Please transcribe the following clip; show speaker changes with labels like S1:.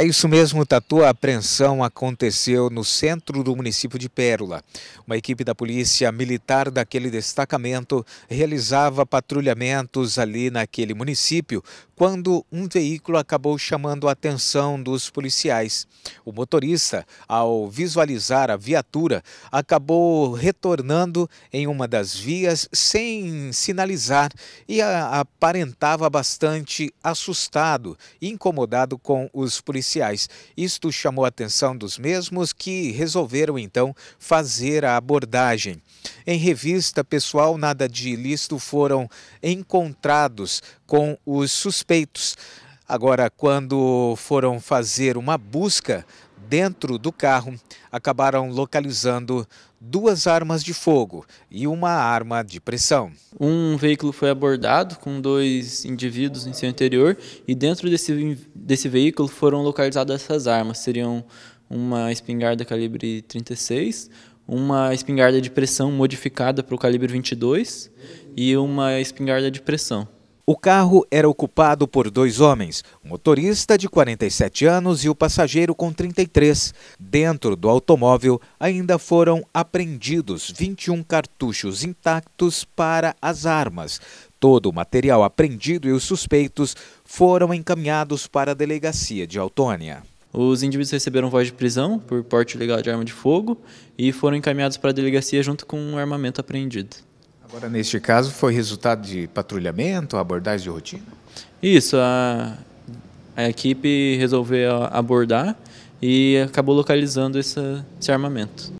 S1: É isso mesmo, Tatu. A apreensão aconteceu no centro do município de Pérola. Uma equipe da polícia militar daquele destacamento realizava patrulhamentos ali naquele município quando um veículo acabou chamando a atenção dos policiais. O motorista, ao visualizar a viatura, acabou retornando em uma das vias sem sinalizar e aparentava bastante assustado e incomodado com os policiais policiais. Isto chamou a atenção dos mesmos que resolveram então fazer a abordagem. Em revista pessoal, nada de ilícito foram encontrados com os suspeitos. Agora, quando foram fazer uma busca Dentro do carro, acabaram localizando
S2: duas armas de fogo e uma arma de pressão. Um veículo foi abordado com dois indivíduos em seu interior e dentro desse, desse veículo foram localizadas essas armas. Seriam uma espingarda calibre 36, uma espingarda de pressão modificada para o calibre 22 e uma espingarda de pressão. O carro era ocupado por dois homens, o motorista de 47
S1: anos e o passageiro com 33. Dentro do automóvel ainda foram apreendidos 21 cartuchos intactos para as armas. Todo o
S2: material apreendido e os suspeitos foram encaminhados para a delegacia de Autônia. Os indivíduos receberam voz de prisão por porte ilegal de arma de fogo e foram encaminhados para a delegacia junto com o armamento apreendido. Agora, neste caso, foi resultado de patrulhamento, abordagem de rotina? Isso, a, a equipe resolveu abordar e acabou localizando essa, esse armamento.